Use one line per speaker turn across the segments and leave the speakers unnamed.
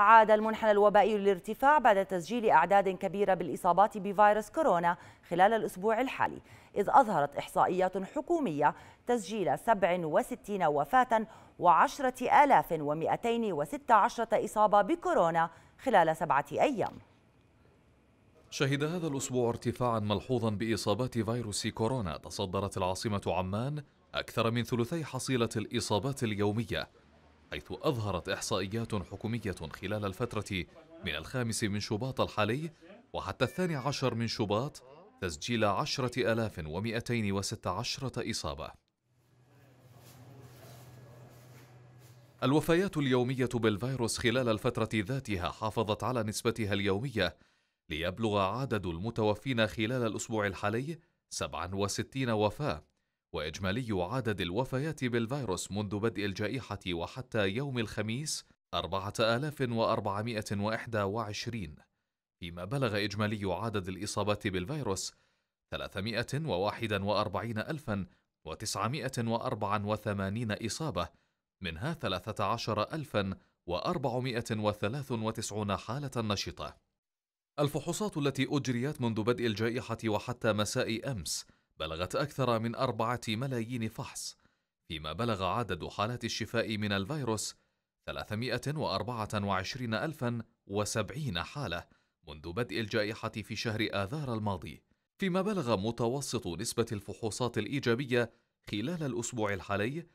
عاد المنحنى الوبائي للارتفاع بعد تسجيل أعداد كبيرة بالإصابات بفيروس كورونا خلال الأسبوع الحالي إذ أظهرت إحصائيات حكومية تسجيل 67 وفاة و10216 إصابة بكورونا خلال سبعة أيام
شهد هذا الأسبوع ارتفاعا ملحوظا بإصابات فيروس كورونا تصدرت العاصمة عمان أكثر من ثلثي حصيلة الإصابات اليومية حيث أظهرت إحصائيات حكومية خلال الفترة من الخامس من شباط الحالي وحتى الثاني عشر من شباط تسجيل عشرة ألاف ومئتين وست عشرة إصابة الوفيات اليومية بالفيروس خلال الفترة ذاتها حافظت على نسبتها اليومية ليبلغ عدد المتوفين خلال الأسبوع الحالي 67 وفاة وإجمالي عدد الوفيات بالفيروس منذ بدء الجائحة وحتى يوم الخميس 4421 فيما بلغ إجمالي عدد الإصابات بالفيروس 341984 إصابة منها 13493 حالة نشطة الفحوصات التي أجريت منذ بدء الجائحة وحتى مساء أمس بلغت أكثر من أربعة ملايين فحص فيما بلغ عدد حالات الشفاء من الفيروس 324070 حالة منذ بدء الجائحة في شهر آذار الماضي فيما بلغ متوسط نسبة الفحوصات الإيجابية خلال الأسبوع الحالي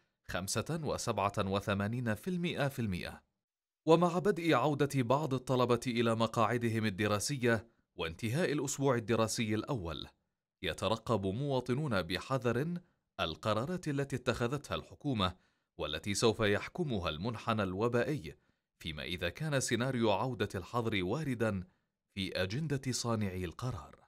85% ومع بدء عودة بعض الطلبة إلى مقاعدهم الدراسية وانتهاء الأسبوع الدراسي الأول يترقب مواطنون بحذر القرارات التي اتخذتها الحكومه والتي سوف يحكمها المنحنى الوبائي فيما اذا كان سيناريو عوده الحظر واردا في اجنده صانعي القرار